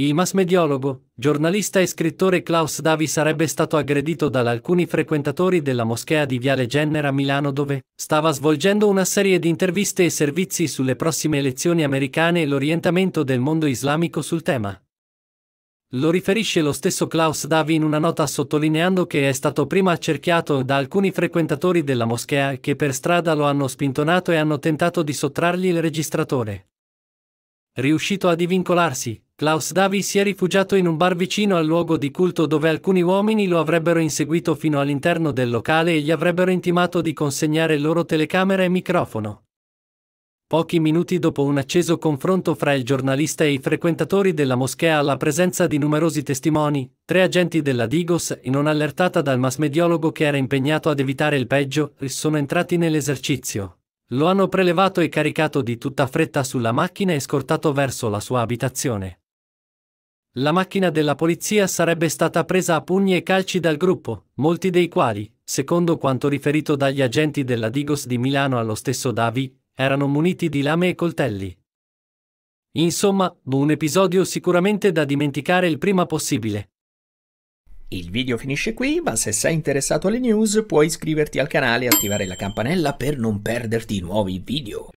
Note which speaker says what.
Speaker 1: Il masmediologo, giornalista e scrittore Klaus Davi sarebbe stato aggredito da alcuni frequentatori della moschea di Viale Jenner a Milano dove stava svolgendo una serie di interviste e servizi sulle prossime elezioni americane e l'orientamento del mondo islamico sul tema. Lo riferisce lo stesso Klaus Davi in una nota sottolineando che è stato prima accerchiato da alcuni frequentatori della moschea che per strada lo hanno spintonato e hanno tentato di sottrargli il registratore. Riuscito a divincolarsi, Klaus Davi si è rifugiato in un bar vicino al luogo di culto dove alcuni uomini lo avrebbero inseguito fino all'interno del locale e gli avrebbero intimato di consegnare loro telecamera e microfono. Pochi minuti dopo un acceso confronto fra il giornalista e i frequentatori della moschea alla presenza di numerosi testimoni, tre agenti della Digos, in allertata dal masmediologo che era impegnato ad evitare il peggio, sono entrati nell'esercizio. Lo hanno prelevato e caricato di tutta fretta sulla macchina e scortato verso la sua abitazione. La macchina della polizia sarebbe stata presa a pugni e calci dal gruppo, molti dei quali, secondo quanto riferito dagli agenti della Digos di Milano allo stesso Davi, erano muniti di lame e coltelli. Insomma, un episodio sicuramente da dimenticare il prima possibile. Il video finisce qui, ma se sei interessato alle news puoi iscriverti al canale e attivare la campanella per non perderti nuovi video.